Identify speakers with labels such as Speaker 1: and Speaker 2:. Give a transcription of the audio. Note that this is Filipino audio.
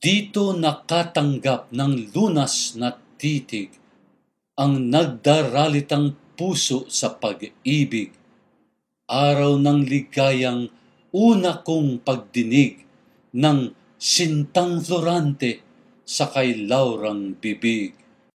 Speaker 1: dito nakatanggap ng lunas na titig ang nagdaralitang puso sa pag-ibig. Araw ng ligayang una kong pagdinig ng sintang florante sa kay Laurang Bibig.